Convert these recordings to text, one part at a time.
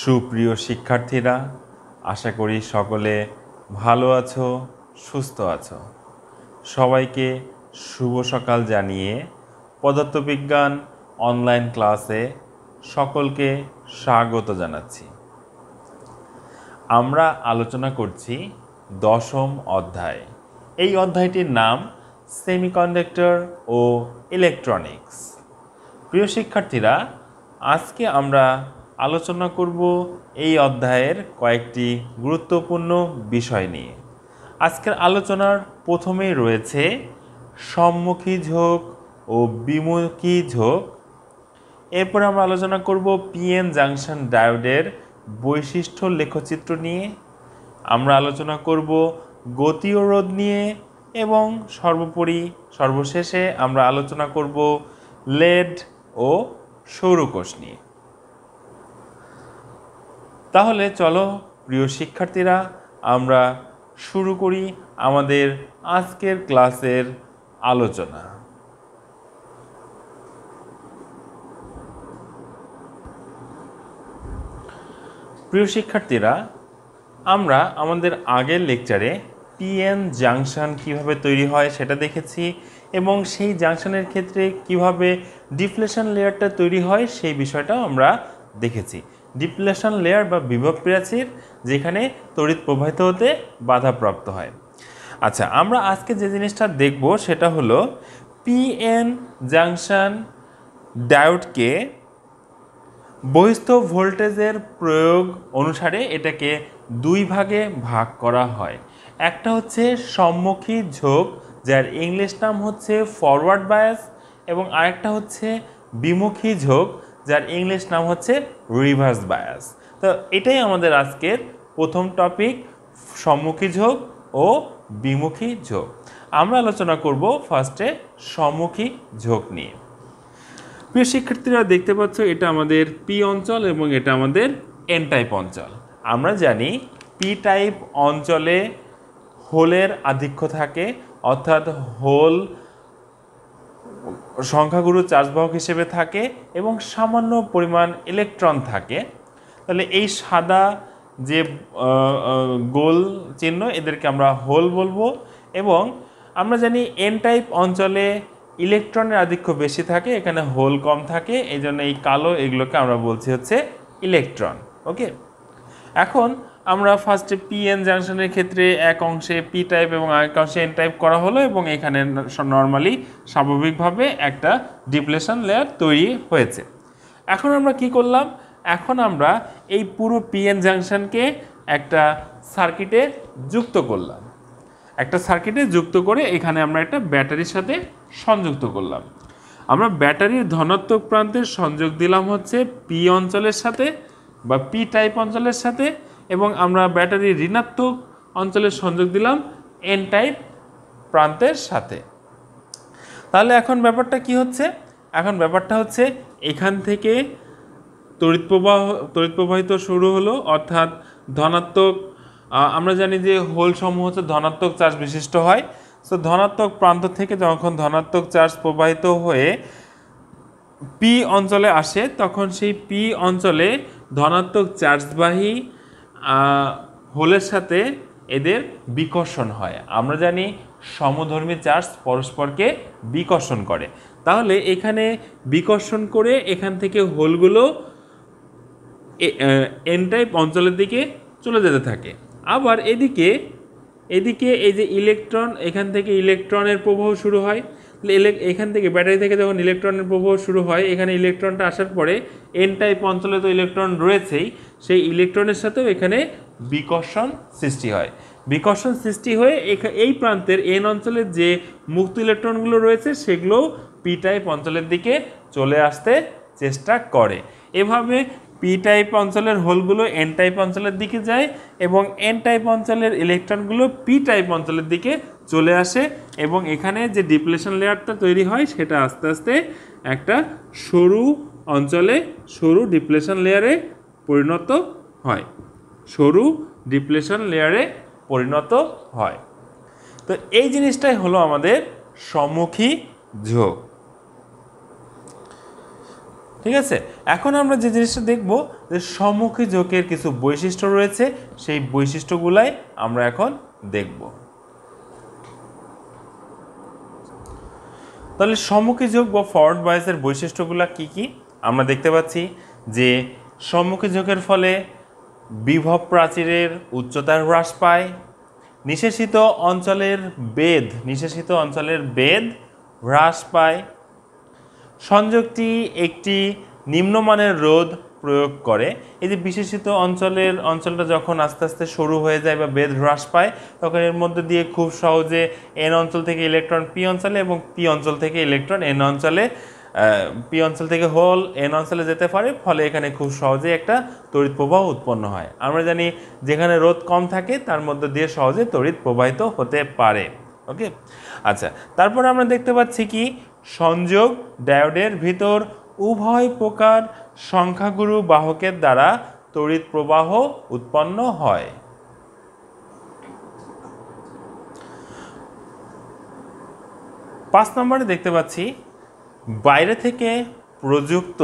সুপ্রিয় শিক্ষার্থীরা আশা করি সকলে ভালো আছো সুস্থ আছো সবাইকে শুভ সকাল জানিয়ে পদার্থবিজ্ঞান অনলাইন ক্লাসে সকলকে স্বাগত জানাচ্ছি আমরা আলোচনা করছি দশম অধ্যায় এই অধ্যায়টির নাম সেমিকন্ডাক্টর ও ইলেকট্রনিক্স প্রিয় শিক্ষার্থীরা আজকে আমরা আলোচনা করব এই অধ্যায়ের কয়েকটি গুরুত্বপূর্ণ বিষয় নিয়ে আজকের আলোচনার প্রথমেই রয়েছে সম্মুখী ঝোঁক ও বিমুখী ঝোঁক এরপর আমরা আলোচনা করব পিএন জাংশন ডায়োডের বৈশিষ্ট্য লেখচিত্র নিয়ে আমরা আলোচনা করব ও রোধ নিয়ে এবং সর্বোপরি সর্বশেষে আমরা আলোচনা করব লেড ও সৌরকোষ নিয়ে তাহলে চলো প্রিয় শিক্ষার্থীরা আমরা শুরু করি আমাদের আজকের ক্লাসের আলোচনা প্রিয় শিক্ষার্থীরা আমরা আমাদের আগের লেকচারে পিএন জাংশন কিভাবে তৈরি হয় সেটা দেখেছি এবং সেই জাংশনের ক্ষেত্রে কিভাবে ডিফ্লেশন লেয়ারটা তৈরি হয় সেই বিষয়টাও আমরা দেখেছি ডিপ্লেশন লেয়ার বা বিভব প্রাচীর যেখানে তড়িৎ প্রবাহিত হতে বাধাপ্রাপ্ত হয় আচ্ছা আমরা আজকে যে জিনিসটা দেখব সেটা হলো পিএন জাংশন ডায়োডকে বহিস্থ ভোল্টেজের প্রয়োগ অনুসারে এটাকে দুই ভাগে ভাগ করা হয় একটা হচ্ছে সম্মুখী ঝোঁক যার ইংলিশ নাম হচ্ছে ফরওয়ার্ড বায়াস এবং আরেকটা হচ্ছে বিমুখী ঝোঁক যার ইংলিশ নাম হচ্ছে রিভার্স বায়াস তো এটাই আমাদের আজকের প্রথম টপিক সম্মুখী ঝোঁক ও বিমুখী ঝোঁক আমরা আলোচনা করব ফার্স্টে সম্মুখী ঝোঁক নিয়ে প্রিয় শিক্ষার্থীরা দেখতে পাচ্ছ এটা আমাদের পি অঞ্চল এবং এটা আমাদের এন টাইপ অঞ্চল আমরা জানি পি টাইপ অঞ্চলে হোলের আধিক্য থাকে অর্থাৎ হোল সংখ্যাগুরু চার্জ হিসেবে থাকে এবং সামান্য পরিমাণ ইলেকট্রন থাকে তাহলে এই সাদা যে গোল চিহ্ন এদেরকে আমরা হোল বলবো এবং আমরা জানি এন টাইপ অঞ্চলে ইলেকট্রনের আধিক্য বেশি থাকে এখানে হোল কম থাকে এই জন্য এই কালো এগুলোকে আমরা বলছি হচ্ছে ইলেকট্রন ওকে এখন আমরা ফার্স্টে পিএন জাংশনের ক্ষেত্রে এক অংশে পি টাইপ এবং আরেক অংশে এন টাইপ করা হলো এবং এখানে নর্মালি স্বাভাবিকভাবে একটা ডিপ্লেশন লেয়ার তৈরি হয়েছে এখন আমরা কি করলাম এখন আমরা এই পুরো পিএন জাংশনকে একটা সার্কিটে যুক্ত করলাম একটা সার্কিটে যুক্ত করে এখানে আমরা একটা ব্যাটারির সাথে সংযুক্ত করলাম আমরা ব্যাটারির ধনাত্মক প্রান্তের সংযোগ দিলাম হচ্ছে পি অঞ্চলের সাথে বা পি টাইপ অঞ্চলের সাথে এবং আমরা ব্যাটারি ঋণাত্মক অঞ্চলের সংযোগ দিলাম এন টাইপ প্রান্তের সাথে তাহলে এখন ব্যাপারটা কি হচ্ছে এখন ব্যাপারটা হচ্ছে এখান থেকে তড়িৎ প্রবাহ তড়িৎ প্রবাহিত শুরু হলো অর্থাৎ ধনাত্মক আমরা জানি যে হোল সমূহ হচ্ছে ধনাত্মক চার্জ বিশিষ্ট হয় সো ধনাত্মক প্রান্ত থেকে যখন ধনাত্মক চার্জ প্রবাহিত হয়ে পি অঞ্চলে আসে তখন সেই পি অঞ্চলে ধনাত্মক চার্জবাহী হোলের সাথে এদের বিকর্ষণ হয় আমরা জানি সমধর্মী চার্জ পরস্পরকে বিকর্ষণ করে তাহলে এখানে বিকর্ষণ করে এখান থেকে হোলগুলো এন টাইপ অঞ্চলের দিকে চলে যেতে থাকে আবার এদিকে এদিকে এই যে ইলেকট্রন এখান থেকে ইলেকট্রনের প্রবাহ শুরু হয় এখান থেকে ব্যাটারি থেকে যখন ইলেকট্রনের প্রবাহ শুরু হয় এখানে ইলেকট্রনটা আসার পরে এন টাইপ অঞ্চলে তো ইলেকট্রন রয়েছেই সেই ইলেকট্রনের সাথেও এখানে বিকর্ষণ সৃষ্টি হয় বিকর্ষণ সৃষ্টি হয়ে এই প্রান্তের এন অঞ্চলের যে মুক্ত ইলেকট্রনগুলো রয়েছে সেগুলোও পি টাইপ অঞ্চলের দিকে চলে আসতে চেষ্টা করে এভাবে পি টাইপ অঞ্চলের হোলগুলো এন টাইপ অঞ্চলের দিকে যায় এবং এন টাইপ অঞ্চলের ইলেকট্রনগুলো পি টাইপ অঞ্চলের দিকে চলে আসে এবং এখানে যে ডিপ্লেশন লেয়ারটা তৈরি হয় সেটা আস্তে আস্তে একটা সরু অঞ্চলে সরু ডিপ্লেশন লেয়ারে পরিণত হয় সরু ডিপ্লেশন লেয়ারে পরিণত হয় তো এই জিনিসটাই হলো আমাদের সম্মুখী ঝোঁক ঠিক আছে এখন আমরা যে জিনিসটা দেখব যে সম্মুখী ঝোঁকের কিছু বৈশিষ্ট্য রয়েছে সেই বৈশিষ্ট্যগুলাই আমরা এখন দেখব তাহলে সম্মুখী যোগ বা ফরওয়ার্ড বয়েসের বৈশিষ্ট্যগুলো কি কি আমরা দেখতে পাচ্ছি যে সম্মুখী যোগের ফলে বিভব প্রাচীরের উচ্চতা হ্রাস পায় নিশেষিত অঞ্চলের বেদ নিশেষিত অঞ্চলের বেদ হ্রাস পায় সংযোগটি একটি নিম্নমানের রোদ প্রয়োগ করে এই যে বিশেষিত অঞ্চলের অঞ্চলটা যখন আস্তে আস্তে সরু হয়ে যায় বা বেদ হ্রাস পায় তখন এর মধ্যে দিয়ে খুব সহজে এন অঞ্চল থেকে ইলেকট্রন পি অঞ্চলে এবং পি অঞ্চল থেকে ইলেকট্রন এন অঞ্চলে পি অঞ্চল থেকে হোল এন অঞ্চলে যেতে পারে ফলে এখানে খুব সহজে একটা তড়িৎ প্রবাহ উৎপন্ন হয় আমরা জানি যেখানে রোদ কম থাকে তার মধ্যে দিয়ে সহজে তড়িৎ প্রবাহিত হতে পারে ওকে আচ্ছা তারপরে আমরা দেখতে পাচ্ছি কি সংযোগ ডায়োডের ভিতর উভয় প্রকার সংখ্যাগুরু বাহকের দ্বারা তড়িৎ প্রবাহ উৎপন্ন হয় পাঁচ নম্বরে দেখতে পাচ্ছি বাইরে থেকে প্রযুক্ত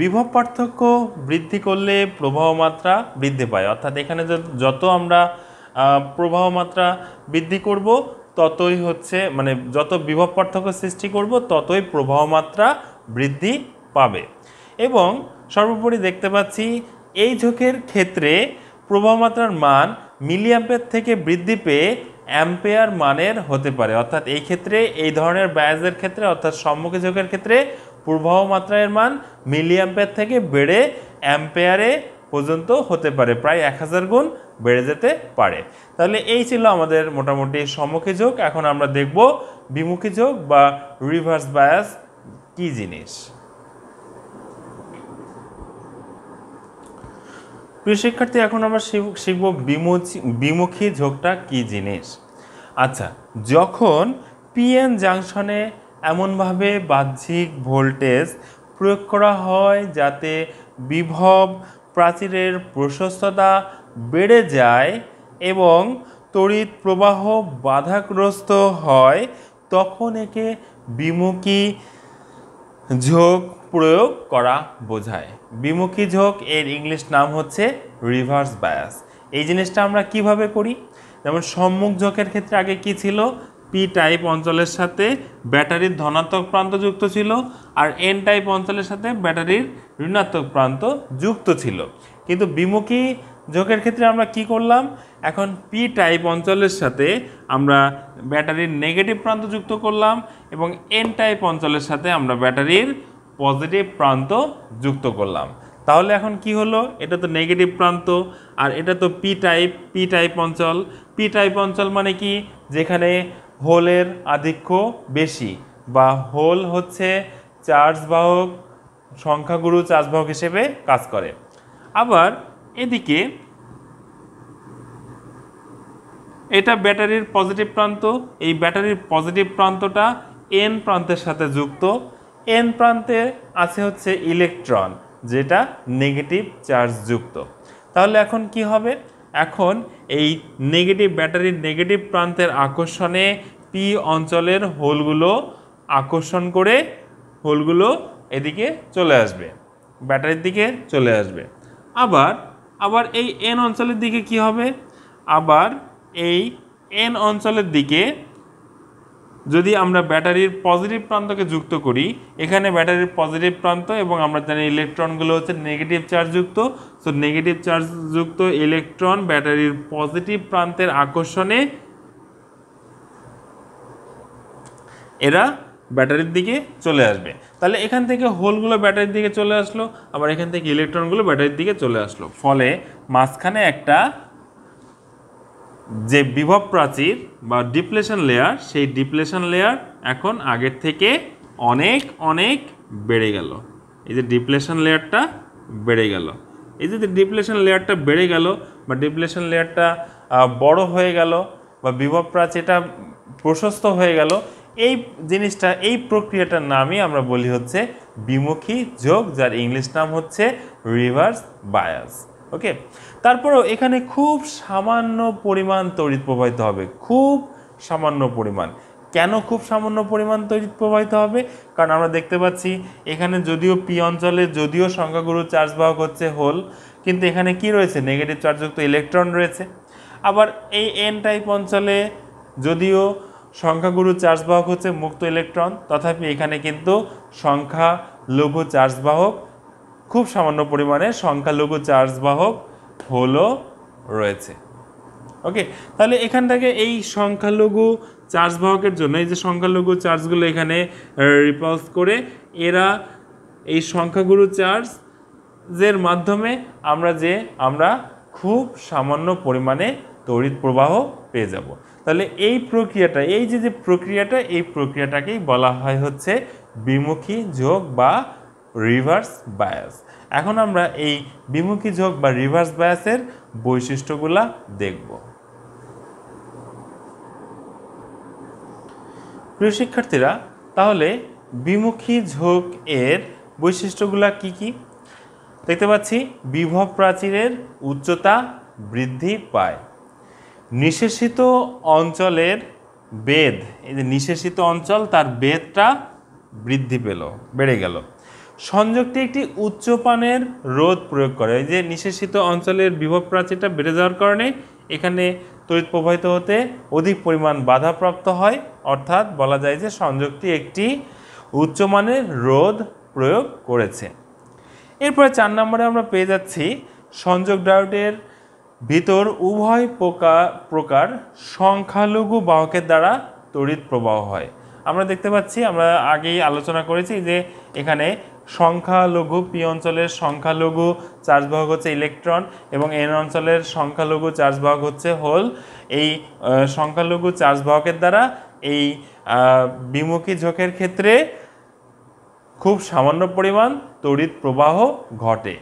বিভব পার্থক্য বৃদ্ধি করলে প্রবাহ মাত্রা বৃদ্ধি পায় অর্থাৎ এখানে যত আমরা প্রবাহ মাত্রা বৃদ্ধি করব ততই হচ্ছে মানে যত বিভব পার্থক্য সৃষ্টি করব ততই প্রবাহ মাত্রা বৃদ্ধি পাবে এবং সর্বোপরি দেখতে পাচ্ছি এই ঝোঁকের ক্ষেত্রে প্রবাহ মাত্রার মান মিলিয়াম্পের থেকে বৃদ্ধি পেয়ে অ্যাম্পেয়ার মানের হতে পারে অর্থাৎ এই ক্ষেত্রে এই ধরনের ব্যাজের ক্ষেত্রে অর্থাৎ সম্মুখী ঝোঁকের ক্ষেত্রে প্রবাহ মাত্রার মান মিলিয়াম্পের থেকে বেড়ে অ্যাম্পেয়ারে পর্যন্ত হতে পারে প্রায় এক হাজার গুণ বেড়ে যেতে পারে তাহলে এই ছিল আমাদের মোটামুটি সমমুখী যোগ এখন আমরা দেখব বিমুখী যোগ বা রিভার্স বায়াস কি জিনিস প্রিয় শিক্ষার্থী এখন আমরা শিখব বিমুখী যোগটা কি জিনিস আচ্ছা যখন পিএন জাংশনে এমনভাবে বাহ্যিক ভোল্টেজ প্রয়োগ করা হয় যাতে বিভব প্রাচীরের প্রশস্ততা বেড়ে যায় এবং তড়িৎ প্রবাহ বাধাগ্রস্ত হয় তখন একে বিমুখী ঝোঁক প্রয়োগ করা বোঝায় বিমুখী ঝোঁক এর ইংলিশ নাম হচ্ছে রিভার্স বায়াস এই জিনিসটা আমরা কিভাবে করি যেমন সম্মুখ ঝোঁকের ক্ষেত্রে আগে কি ছিল পি টাইপ অঞ্চলের সাথে ব্যাটারির ধনাত্মক প্রান্ত যুক্ত ছিল আর এন টাইপ অঞ্চলের সাথে ব্যাটারির ঋণাত্মক প্রান্ত যুক্ত ছিল কিন্তু বিমুখী ঝোঁকের ক্ষেত্রে আমরা কি করলাম এখন পি টাইপ অঞ্চলের সাথে আমরা ব্যাটারির নেগেটিভ প্রান্ত যুক্ত করলাম এবং এন টাইপ অঞ্চলের সাথে আমরা ব্যাটারির পজিটিভ প্রান্ত যুক্ত করলাম তাহলে এখন কি হলো এটা তো নেগেটিভ প্রান্ত আর এটা তো পি টাইপ পি টাইপ অঞ্চল পি টাইপ অঞ্চল মানে কি যেখানে হোলের আধিক্য বেশি বা হোল হচ্ছে চার্জ বাহক সংখ্যাগুরু চার্জ বাহক হিসেবে কাজ করে আবার এদিকে এটা ব্যাটারির পজিটিভ প্রান্ত এই ব্যাটারির পজিটিভ প্রান্তটা এন প্রান্তের সাথে যুক্ত এন প্রান্তে আছে হচ্ছে ইলেকট্রন যেটা নেগেটিভ চার্জ যুক্ত তাহলে এখন কি হবে এখন এই নেগেটিভ ব্যাটারির নেগেটিভ প্রান্তের আকর্ষণে পি অঞ্চলের হোলগুলো আকর্ষণ করে হোলগুলো এদিকে চলে আসবে ব্যাটারির দিকে চলে আসবে আবার আবার এই এন অঞ্চলের দিকে কি হবে আবার এই এন অঞ্চলের দিকে যদি আমরা ব্যাটারির পজিটিভ প্রান্তকে যুক্ত করি এখানে ব্যাটারির পজিটিভ প্রান্ত এবং আমরা জানি ইলেকট্রনগুলো হচ্ছে নেগেটিভ চার্জযুক্ত সো নেগেটিভ চার্জযুক্ত ইলেকট্রন ব্যাটারির পজিটিভ প্রান্তের আকর্ষণে এরা ব্যাটারির দিকে চলে আসবে তাহলে এখান থেকে হোলগুলো ব্যাটারির দিকে চলে আসলো আবার এখান থেকে ইলেকট্রনগুলো ব্যাটারির দিকে চলে আসলো ফলে মাঝখানে একটা যে বিভব প্রাচীর বা ডিপ্লেশন লেয়ার সেই ডিপ্লেশন লেয়ার এখন আগের থেকে অনেক অনেক বেড়ে গেল এই যে ডিপ্লেশন লেয়ারটা বেড়ে গেল এই যে ডিপ্লেশন লেয়ারটা বেড়ে গেল বা ডিপ্লেশন লেয়ারটা বড় হয়ে গেল বা বিভব প্রাচীরটা প্রশস্ত হয়ে গেল এই জিনিসটা এই প্রক্রিয়াটার নামই আমরা বলি হচ্ছে বিমুখী যোগ যার ইংলিশ নাম হচ্ছে রিভার্স বায়াস ওকে তারপরেও এখানে খুব সামান্য পরিমাণ তড়িৎ প্রবাহিত হবে খুব সামান্য পরিমাণ কেন খুব সামান্য পরিমাণ তড়িৎ প্রবাহিত হবে কারণ আমরা দেখতে পাচ্ছি এখানে যদিও পি অঞ্চলে যদিও সংখ্যাগুরু চার্জ বাহক হচ্ছে হোল কিন্তু এখানে কি রয়েছে নেগেটিভ চার্জযুক্ত ইলেকট্রন রয়েছে আবার এই এন টাইপ অঞ্চলে যদিও সংখ্যাগুরু চার্জ বাহক হচ্ছে মুক্ত ইলেকট্রন তথাপি এখানে কিন্তু সংখ্যা লঘু চার্জ বাহক খুব সামান্য পরিমাণে সংখ্যালঘু চার্জ বাহক হলো রয়েছে ওকে তাহলে এখান থেকে এই সংখ্যালঘু বাহকের জন্য এই যে সংখ্যালঘু চার্জগুলো এখানে রিপালস করে এরা এই সংখ্যাগুরু চার্জ যের মাধ্যমে আমরা যে আমরা খুব সামান্য পরিমাণে তড়িৎ প্রবাহ পেয়ে যাব তাহলে এই প্রক্রিয়াটা এই যে যে প্রক্রিয়াটা এই প্রক্রিয়াটাকেই বলা হয় হচ্ছে বিমুখী যোগ বা রিভার্স বায়াস এখন আমরা এই বিমুখী ঝোঁক বা রিভার্স বায়াসের বৈশিষ্ট্যগুলা দেখব প্রিয় শিক্ষার্থীরা তাহলে বিমুখী ঝোঁক এর বৈশিষ্ট্যগুলা কি কি দেখতে পাচ্ছি বিভব প্রাচীরের উচ্চতা বৃদ্ধি পায় নিশেষিত অঞ্চলের বেদ এই যে নিশেষিত অঞ্চল তার বেদটা বৃদ্ধি পেল বেড়ে গেল সংযোগটি একটি উচ্চপানের রোধ প্রয়োগ করে যে নিঃশেষিত অঞ্চলের বিভব প্রাচীরটা বেড়ে যাওয়ার কারণে এখানে তড়িৎ প্রবাহিত হতে অধিক পরিমাণ বাধাপ্রাপ্ত হয় অর্থাৎ বলা যায় যে সংযোগটি একটি উচ্চমানের রোধ প্রয়োগ করেছে এরপরে চার নম্বরে আমরা পেয়ে যাচ্ছি সংযোগ ডায়োডের ভিতর উভয় পোকা প্রকার সংখ্যালঘু বাহকের দ্বারা তড়িৎ প্রবাহ হয় আমরা দেখতে পাচ্ছি আমরা আগেই আলোচনা করেছি যে এখানে সংখ্যালঘু পি অঞ্চলের সংখ্যালঘু চার্জ হচ্ছে ইলেকট্রন এবং এন অঞ্চলের সংখ্যালঘু চার্জ হচ্ছে হোল এই সংখ্যালঘু চার্জ দ্বারা এই বিমুখী ঝোঁকের ক্ষেত্রে খুব সামান্য পরিমাণ তড়িৎ প্রবাহ ঘটে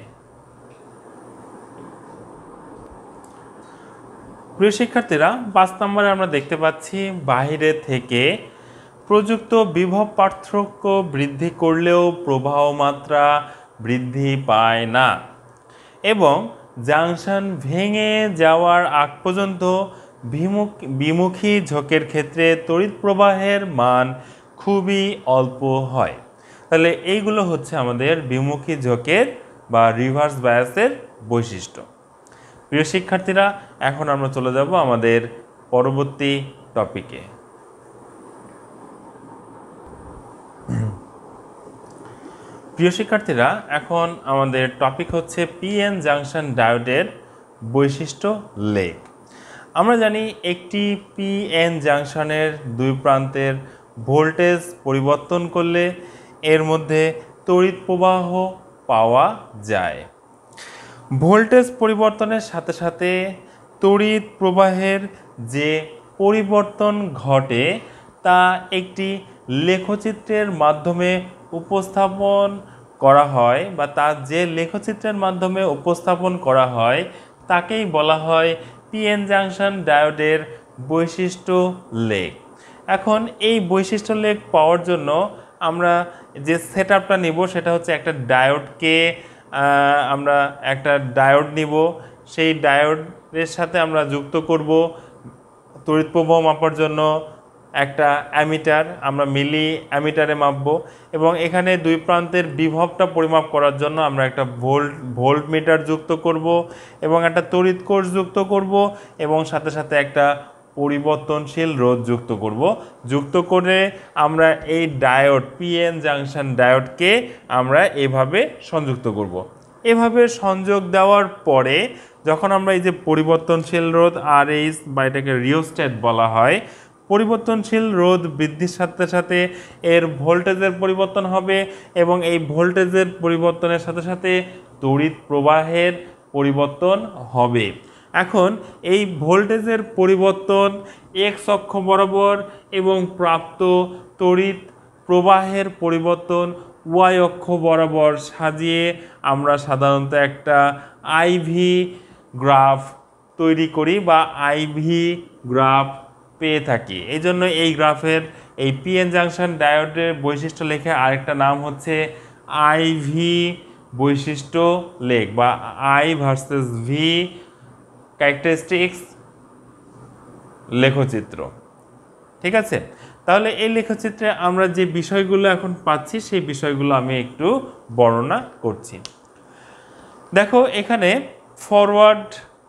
প্রিয় শিক্ষার্থীরা পাঁচ নম্বরে আমরা দেখতে পাচ্ছি বাহিরে থেকে প্রযুক্ত বিভব পার্থক্য বৃদ্ধি করলেও প্রবাহ মাত্রা বৃদ্ধি পায় না এবং জাংশন ভেঙে যাওয়ার আগ পর্যন্ত বিমুখ বিমুখী ঝোঁকের ক্ষেত্রে তড়িৎ প্রবাহের মান খুবই অল্প হয় তাহলে এইগুলো হচ্ছে আমাদের বিমুখী ঝোঁকের বা রিভার্স বায়াসের বৈশিষ্ট্য প্রিয় শিক্ষার্থীরা এখন আমরা চলে যাব আমাদের পরবর্তী টপিকে প্রিয় শিক্ষার্থীরা এখন আমাদের টপিক হচ্ছে পিএন জাংশন ডায়োডের বৈশিষ্ট্য লেক আমরা জানি একটি পিএন জাংশনের দুই প্রান্তের ভোল্টেজ পরিবর্তন করলে এর মধ্যে তড়িৎ প্রবাহ পাওয়া যায় ভোল্টেজ পরিবর্তনের সাথে সাথে তড়িৎ প্রবাহের যে পরিবর্তন ঘটে তা একটি লেখচিত্রের মাধ্যমে উপস্থাপন করা হয় বা তার যে লেখচিত্রের মাধ্যমে উপস্থাপন করা হয় তাকেই বলা হয় পিএন জাংশন ডায়োডের বৈশিষ্ট্য লেক এখন এই বৈশিষ্ট্য লেক পাওয়ার জন্য আমরা যে সেট আপটা নিব সেটা হচ্ছে একটা ডায়োডকে আমরা একটা ডায়োড নিব সেই ডায়োডের সাথে আমরা যুক্ত করব তড়িৎ প্রবাহ মাপার জন্য একটা অ্যামিটার আমরা মিলি অ্যামিটারে মাপব এবং এখানে দুই প্রান্তের বিভবটা পরিমাপ করার জন্য আমরা একটা ভোল্ট ভোল্ট মিটার যুক্ত করব এবং একটা তড়িৎ কোষ যুক্ত করব এবং সাথে সাথে একটা পরিবর্তনশীল রোধ যুক্ত করব যুক্ত করে আমরা এই ডায়োড পিএন জাংশন ডায়োডকে আমরা এভাবে সংযুক্ত করব। এভাবে সংযোগ দেওয়ার পরে যখন আমরা এই যে পরিবর্তনশীল রোধ আর এইস বা এটাকে রিওস্ট্যাট বলা হয় পরিবর্তনশীল রোধ বৃদ্ধির সাথে সাথে এর ভোল্টেজের পরিবর্তন হবে এবং এই ভোল্টেজের পরিবর্তনের সাথে সাথে তড়িৎ প্রবাহের পরিবর্তন হবে এখন এই ভোল্টেজের পরিবর্তন এক্স অক্ষ বরাবর এবং প্রাপ্ত তড়িৎ প্রবাহের পরিবর্তন ওয়াই অক্ষ বরাবর সাজিয়ে আমরা সাধারণত একটা আইভি গ্রাফ তৈরি করি বা আইভি গ্রাফ পেয়ে থাকি এই জন্য এই গ্রাফের এই পিএন জাংশন ডায়োডের বৈশিষ্ট্য লেখে আরেকটা নাম হচ্ছে আইভি বৈশিষ্ট্য লেখ বা আই ভার্সেস ভি ক্যারেক্টারিস্টিক্স লেখচিত্র ঠিক আছে তাহলে এই লেখচিত্রে আমরা যে বিষয়গুলো এখন পাচ্ছি সেই বিষয়গুলো আমি একটু বর্ণনা করছি দেখো এখানে ফরওয়ার্ড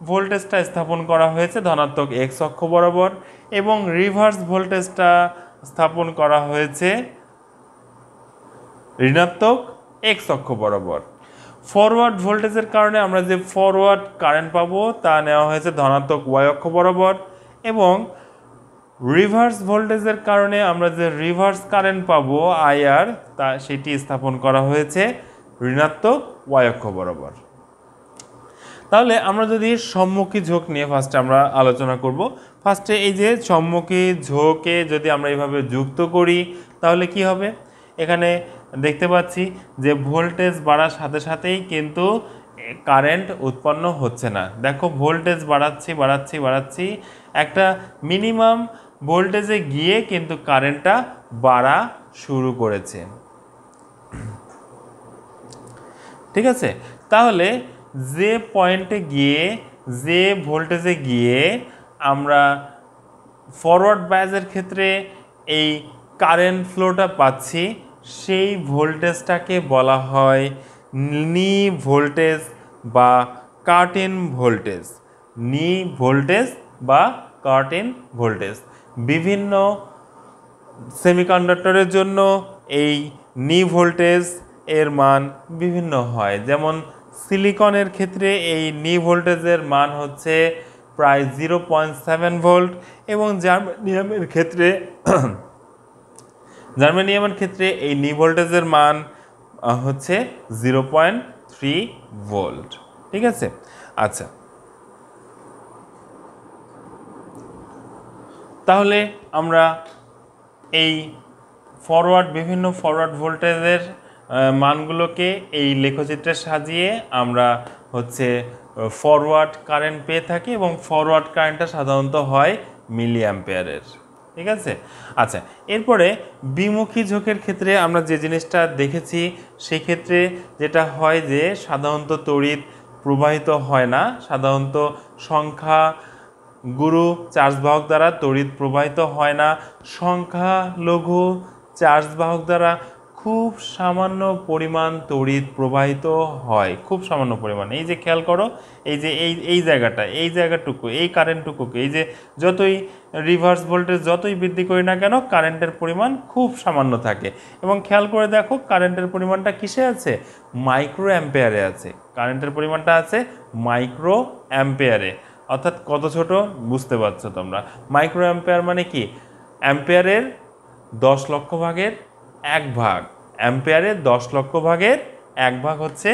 ভোল্টেজটা স্থাপন করা হয়েছে ধনাত্মক এক্স অক্ষ বরাবর এবং রিভার্স ভোল্টেজটা স্থাপন করা হয়েছে ঋণাত্মক এক্স অক্ষ বরাবর ফরওয়ার্ড ভোল্টেজের কারণে আমরা যে ফরওয়ার্ড কারেন্ট পাবো তা নেওয়া হয়েছে ধনাত্মক ওয়াই অক্ষ বরাবর এবং রিভার্স ভোল্টেজের কারণে আমরা যে রিভার্স কারেন্ট পাবো আইআর তা সেটি স্থাপন করা হয়েছে ঋণাত্মক ওয়াই অক্ষ বরাবর তাহলে আমরা যদি সম্মুখী ঝোঁক নিয়ে ফার্স্টে আমরা আলোচনা করব ফার্স্টে এই যে সম্মুখী ঝোঁকে যদি আমরা এইভাবে যুক্ত করি তাহলে কি হবে এখানে দেখতে পাচ্ছি যে ভোল্টেজ বাড়ার সাথে সাথেই কিন্তু কারেন্ট উৎপন্ন হচ্ছে না দেখো ভোল্টেজ বাড়াচ্ছি বাড়াচ্ছি বাড়াচ্ছি একটা মিনিমাম ভোল্টেজে গিয়ে কিন্তু কারেন্টটা বাড়া শুরু করেছে ঠিক আছে তাহলে যে পয়েন্টে গিয়ে যে ভোল্টেজে গিয়ে আমরা ফরওয়ার্ড বাইজের ক্ষেত্রে এই কারেন্ট ফ্লোটা পাচ্ছি সেই ভোল্টেজটাকে বলা হয় নি ভোল্টেজ বা কার্টেন ভোল্টেজ নি ভোল্টেজ বা কার্টেন ভোল্টেজ বিভিন্ন সেমিকন্ডাক্টরের জন্য এই নি ভোল্টেজ এর মান বিভিন্ন হয় যেমন সিলিকনের ক্ষেত্রে এই নি ভোল্টেজের মান হচ্ছে প্রায় জিরো পয়েন্ট সেভেন ভোল্ট এবং জার্মানিয়ামের ক্ষেত্রে জার্মানিয়ামের ক্ষেত্রে এই নি ভোল্টেজের মান হচ্ছে জিরো পয়েন্ট থ্রি ভোল্ট ঠিক আছে আচ্ছা তাহলে আমরা এই ফরওয়ার্ড বিভিন্ন ফরওয়ার্ড ভোল্টেজের মানগুলোকে এই লেখচিত্রে সাজিয়ে আমরা হচ্ছে ফরওয়ার্ড কারেন্ট পেয়ে থাকি এবং ফরওয়ার্ড কারেন্টটা সাধারণত হয় মিলিয়াম্পেয়ারের ঠিক আছে আচ্ছা এরপরে বিমুখী ঝোঁকের ক্ষেত্রে আমরা যে জিনিসটা দেখেছি সেক্ষেত্রে যেটা হয় যে সাধারণত তড়িৎ প্রবাহিত হয় না সাধারণত সংখ্যা গুরু চার্জবাহক দ্বারা তড়িৎ প্রবাহিত হয় না সংখ্যা লঘু চার্জবাহক দ্বারা খুব সামান্য পরিমাণ তড়িৎ প্রবাহিত হয় খুব সামান্য পরিমাণ এই যে খেয়াল করো এই যে এই এই জায়গাটা এই জায়গাটুকু এই কারেন্টটুকুকে এই যে যতই রিভার্স ভোল্টেজ যতই বৃদ্ধি করি না কেন কারেন্টের পরিমাণ খুব সামান্য থাকে এবং খেয়াল করে দেখো কারেন্টের পরিমাণটা কিসে আছে মাইক্রো অ্যাম্পেয়ারে আছে কারেন্টের পরিমাণটা আছে মাইক্রো অ্যাম্পেয়ারে অর্থাৎ কত ছোট বুঝতে পারছো তোমরা মাইক্রো অ্যাম্পেয়ার মানে কি অ্যাম্পেয়ারের দশ লক্ষ ভাগের এক ভাগ অ্যাম্পেয়ারের দশ লক্ষ ভাগের এক ভাগ হচ্ছে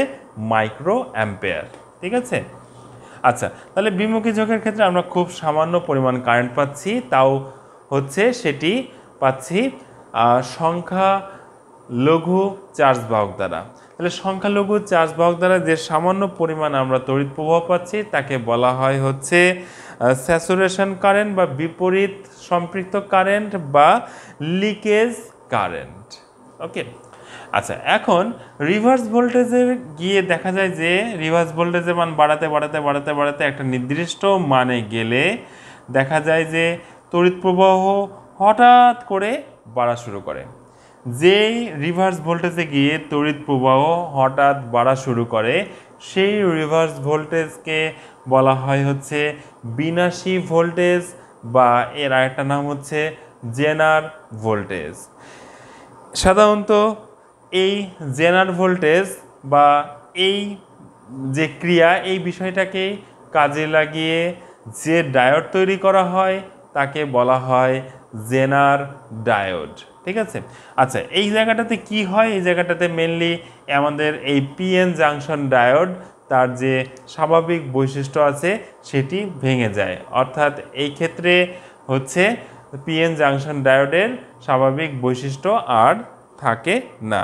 মাইক্রো অ্যাম্পেয়ার ঠিক আছে আচ্ছা তাহলে বিমুখী ঝোঁকের ক্ষেত্রে আমরা খুব সামান্য পরিমাণ কারেন্ট পাচ্ছি তাও হচ্ছে সেটি পাচ্ছি সংখ্যা লঘু চার্জ বাহক দ্বারা তাহলে সংখ্যালঘু চার্জ বাহক দ্বারা যে সামান্য পরিমাণ আমরা তড়িৎ প্রভাব পাচ্ছি তাকে বলা হয় হচ্ছে স্যাচুরেশন কারেন্ট বা বিপরীত সম্পৃক্ত কারেন্ট বা লিকেজ কারেন্ট ওকে আচ্ছা এখন রিভার্স ভোল্টেজে গিয়ে দেখা যায় যে রিভার্স ভোল্টেজের মান বাড়াতে বাড়াতে বাড়াতে বাড়াতে একটা নির্দিষ্ট মানে গেলে দেখা যায় যে তড়িৎ প্রবাহ হঠাৎ করে বাড়া শুরু করে যেই রিভার্স ভোল্টেজে গিয়ে তড়িৎ প্রবাহ হঠাৎ বাড়া শুরু করে সেই রিভার্স ভোল্টেজকে বলা হয় হচ্ছে বিনাশী ভোল্টেজ বা এর আরেকটা নাম হচ্ছে জেনার ভোল্টেজ সাধারণত এই জেনার ভোল্টেজ বা এই যে ক্রিয়া এই বিষয়টাকে কাজে লাগিয়ে যে ডায়োড তৈরি করা হয় তাকে বলা হয় জেনার ডায়োড ঠিক আছে আচ্ছা এই জায়গাটাতে কি হয় এই জায়গাটাতে মেনলি আমাদের এই পিএন জাংশন ডায়োড তার যে স্বাভাবিক বৈশিষ্ট্য আছে সেটি ভেঙে যায় অর্থাৎ এই ক্ষেত্রে হচ্ছে পিএন জাংশন ডায়োডের স্বাভাবিক বৈশিষ্ট্য আর থাকে না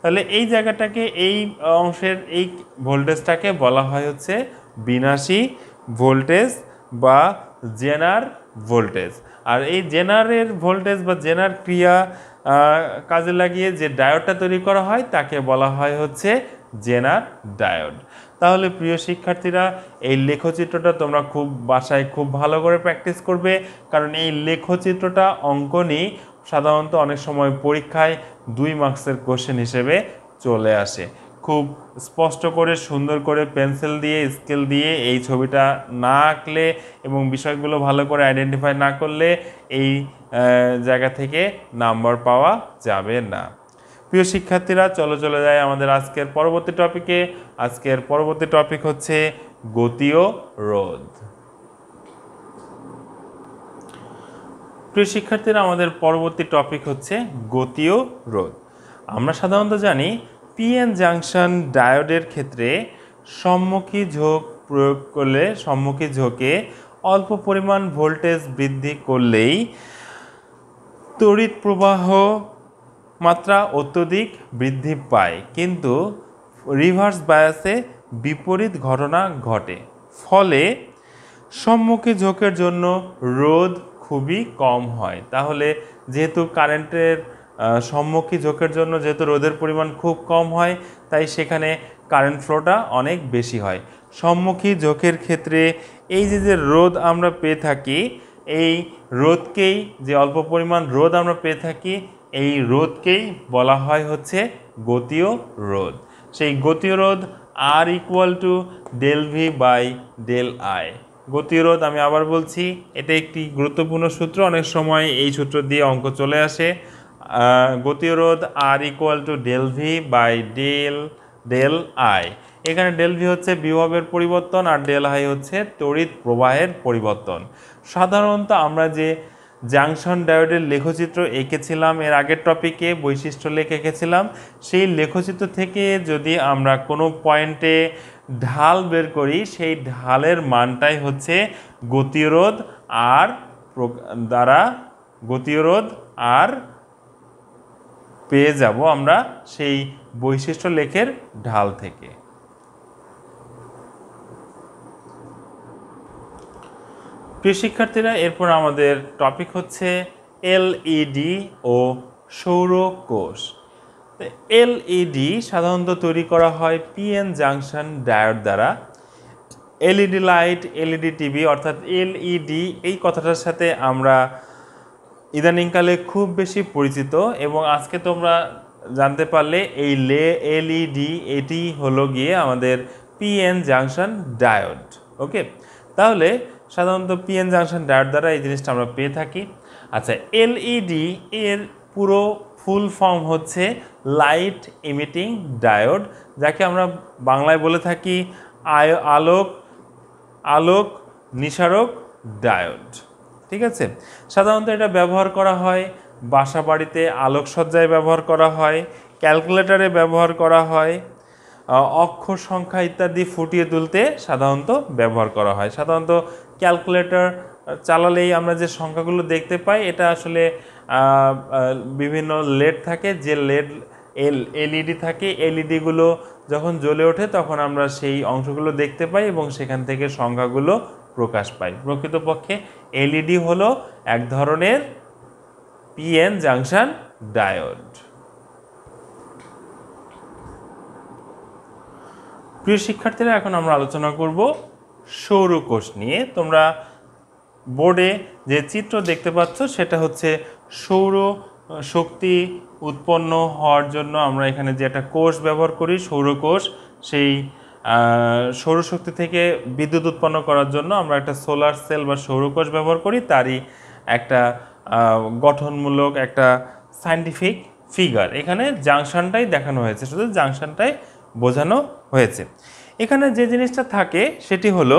তাহলে এই জায়গাটাকে এই অংশের এই ভোল্টেজটাকে বলা হয় হচ্ছে বিনাশী ভোল্টেজ বা জেনার ভোল্টেজ আর এই জেনারের ভোল্টেজ বা জেনার ক্রিয়া কাজে লাগিয়ে যে ডায়োডটা তৈরি করা হয় তাকে বলা হয় হচ্ছে জেনার ডায়োড তাহলে প্রিয় শিক্ষার্থীরা এই লেখচিত্রটা তোমরা খুব বাসায় খুব ভালো করে প্র্যাকটিস করবে কারণ এই লেখচিত্রটা অঙ্কনই সাধারণত অনেক সময় পরীক্ষায় দুই মার্কসের কোশ্চেন হিসেবে চলে আসে খুব স্পষ্ট করে সুন্দর করে পেন্সিল দিয়ে স্কেল দিয়ে এই ছবিটা না আঁকলে এবং বিষয়গুলো ভালো করে আইডেন্টিফাই না করলে এই জায়গা থেকে নাম্বার পাওয়া যাবে না প্রিয় শিক্ষার্থীরা চলো চলে যায় আমাদের আজকের পরবর্তী টপিকে আজকের পরবর্তী টপিক হচ্ছে গতীয় রোধ প্রিয় শিক্ষার্থীরা আমাদের পরবর্তী টপিক হচ্ছে গতীয় রোধ আমরা সাধারণত জানি পিএন জাংশন ডায়োডের ক্ষেত্রে সম্মুখী ঝোঁক প্রয়োগ করলে সম্মুখী ঝোঁকে অল্প পরিমাণ ভোল্টেজ বৃদ্ধি করলেই তড়িৎ প্রবাহ মাত্রা অত্যধিক বৃদ্ধি পায় কিন্তু রিভার্স বায়াসে বিপরীত ঘটনা ঘটে ফলে সম্মুখী ঝোঁকের জন্য রোধ খুবই কম হয় তাহলে যেহেতু কারেন্টের সম্মুখী ঝোঁকের জন্য যেহেতু রোদের পরিমাণ খুব কম হয় তাই সেখানে কারেন্ট ফ্লোটা অনেক বেশি হয় সম্মুখী ঝোঁকের ক্ষেত্রে এই যে যে রোদ আমরা পেয়ে থাকি এই রোদকেই যে অল্প পরিমাণ রোদ আমরা পেয়ে থাকি এই রোদকেই বলা হয় হচ্ছে গতীয় রোদ সেই গতীয় রোদ r equal to del V by del I গতিরোধ আমি আবার বলছি এটা একটি গুরুত্বপূর্ণ সূত্র অনেক সময় এই সূত্র দিয়ে অঙ্ক চলে আসে গতিরোধ r equal to del V by del del I এখানে ডেল ভি হচ্ছে বিভবের পরিবর্তন আর ডেল আই হচ্ছে তড়িৎ প্রবাহের পরিবর্তন সাধারণত আমরা যে জাংশন ডায়োডের লেখচিত্র এঁকেছিলাম এর আগের টপিকে বৈশিষ্ট্য লেখে এঁকেছিলাম সেই লেখচিত্র থেকে যদি আমরা কোনো পয়েন্টে ঢাল বের করি সেই ঢালের মানটাই হচ্ছে গতিরোধ আর দ্বারা গতিরোধ আর পেয়ে যাব আমরা সেই বৈশিষ্ট্য লেখের ঢাল থেকে প্রিয় শিক্ষার্থীরা এরপর আমাদের টপিক হচ্ছে এলইডি e ও সৌর কোষ এলইডি সাধারণত তৈরি করা হয় পিএন জাংশন ডায়োড দ্বারা এলইডি লাইট এলইডি টিভি অর্থাৎ এলইডি এই কথাটার সাথে আমরা ইদানিংকালে খুব বেশি পরিচিত এবং আজকে তোমরা জানতে পারলে এই লে এলইডি এটি হলো গিয়ে আমাদের পিএন জাংশন ডায়োড ওকে তাহলে সাধারণত পিএন জাংশন ডায়োড দ্বারা এই জিনিসটা আমরা পেয়ে থাকি আচ্ছা এলইডি এর পুরো ফুল ফর্ম হচ্ছে লাইট ইমিটিং ডায়োড যাকে আমরা বাংলায় বলে থাকি আলোক আলোক নিসারক ডায়োড ঠিক আছে সাধারণত এটা ব্যবহার করা হয় বাসা বাড়িতে আলোকসজ্জায় ব্যবহার করা হয় ক্যালকুলেটরে ব্যবহার করা হয় অক্ষ সংখ্যা ইত্যাদি ফুটিয়ে তুলতে সাধারণত ব্যবহার করা হয় সাধারণত ক্যালকুলেটর চালালেই আমরা যে সংখ্যাগুলো দেখতে পাই এটা আসলে বিভিন্ন লেড থাকে যে লেড এল এলইডি থাকে এলইডিগুলো যখন জ্বলে ওঠে তখন আমরা সেই অংশগুলো দেখতে পাই এবং সেখান থেকে সংখ্যাগুলো প্রকাশ পাই প্রকৃতপক্ষে এলইডি হলো এক ধরনের পিএন জাংশন ডায়োড প্রিয় শিক্ষার্থীরা এখন আমরা আলোচনা করব সৌরকোষ নিয়ে তোমরা বোর্ডে যে চিত্র দেখতে পাচ্ছ সেটা হচ্ছে সৌর শক্তি উৎপন্ন হওয়ার জন্য আমরা এখানে যে একটা কোষ ব্যবহার করি সৌরকোষ সেই সৌরশক্তি থেকে বিদ্যুৎ উৎপন্ন করার জন্য আমরা একটা সোলার সেল বা সৌরকোষ ব্যবহার করি তারই একটা গঠনমূলক একটা সায়েন্টিফিক ফিগার এখানে জাংশনটাই দেখানো হয়েছে শুধু জাংশনটাই বোঝানো হয়েছে এখানে যে জিনিসটা থাকে সেটি হলো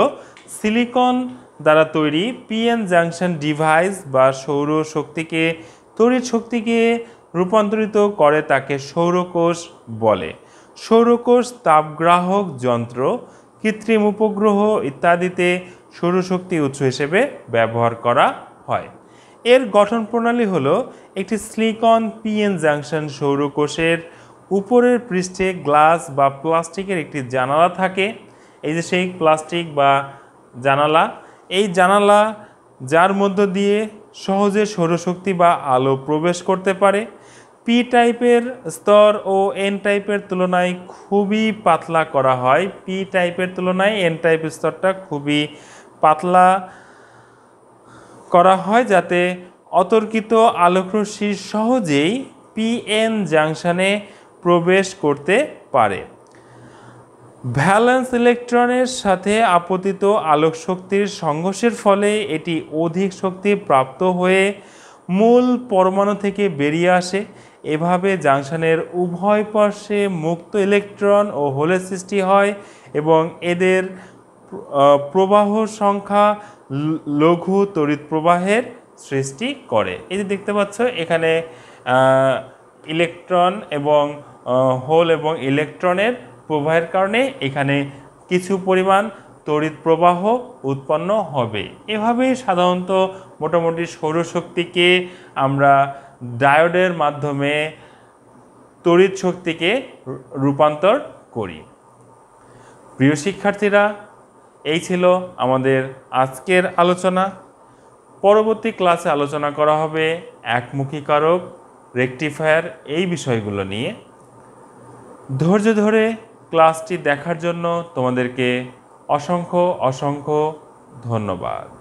সিলিকন দ্বারা তৈরি পিএন জাংশন ডিভাইস বা সৌর শক্তিকে তড়িৎ শক্তিকে রূপান্তরিত করে তাকে সৌরকোষ বলে সৌরকোষ তাপগ্রাহক যন্ত্র কৃত্রিম উপগ্রহ ইত্যাদিতে সৌরশক্তি উৎস হিসেবে ব্যবহার করা হয় এর গঠন প্রণালী হল একটি স্লিকন পিএন জাংশন সৌরকোষের উপরের পৃষ্ঠে গ্লাস বা প্লাস্টিকের একটি জানালা থাকে এই যে সেই প্লাস্টিক বা জানালা এই জানালা যার মধ্য দিয়ে সহজে সৌরশক্তি বা আলো প্রবেশ করতে পারে পি টাইপের স্তর ও এন টাইপের তুলনায় খুবই পাতলা করা হয় পি টাইপের তুলনায় এন টাইপ স্তরটা খুবই পাতলা করা হয় যাতে অতর্কিত আলোকরশ্মি সহজেই পিএন জাংশনে প্রবেশ করতে পারে ভ্যালেন্স ইলেকট্রনের সাথে আপতিত আলোক শক্তির সংঘর্ষের ফলে এটি অধিক শক্তি প্রাপ্ত হয়ে মূল পরমাণু থেকে বেরিয়ে আসে এভাবে জাংশনের উভয় পার্শ্বে মুক্ত ইলেকট্রন ও হোলের সৃষ্টি হয় এবং এদের প্রবাহ সংখ্যা লঘু তড়িৎ প্রবাহের সৃষ্টি করে এই যে দেখতে পাচ্ছ এখানে ইলেকট্রন এবং হোল এবং ইলেকট্রনের প্রবাহের কারণে এখানে কিছু পরিমাণ তড়িৎ প্রবাহ উৎপন্ন হবে এভাবে সাধারণত মোটামুটি সৌরশক্তিকে আমরা ডায়োডের মাধ্যমে তড়িৎ শক্তিকে রূপান্তর করি প্রিয় শিক্ষার্থীরা এই ছিল আমাদের আজকের আলোচনা পরবর্তী ক্লাসে আলোচনা করা হবে একমুখী কারক রেকটিফায়ার এই বিষয়গুলো নিয়ে ধৈর্য ধরে ক্লাসটি দেখার জন্য তোমাদেরকে অসংখ্য অসংখ্য ধন্যবাদ